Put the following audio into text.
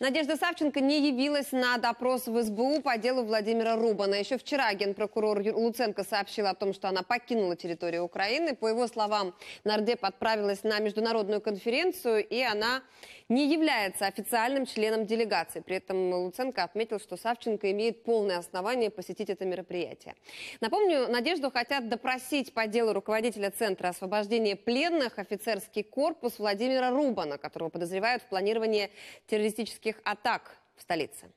Надежда Савченко не явилась на допрос в СБУ по делу Владимира Рубана. Еще вчера генпрокурор Луценко сообщил о том, что она покинула территорию Украины. По его словам, Нардеп отправилась на международную конференцию, и она не является официальным членом делегации. При этом Луценко отметил, что Савченко имеет полное основание посетить это мероприятие. Напомню, Надежду хотят допросить по делу руководителя Центра освобождения пленных офицерский корпус Владимира Рубана, которого подозревают в планировании террористических атак в столице.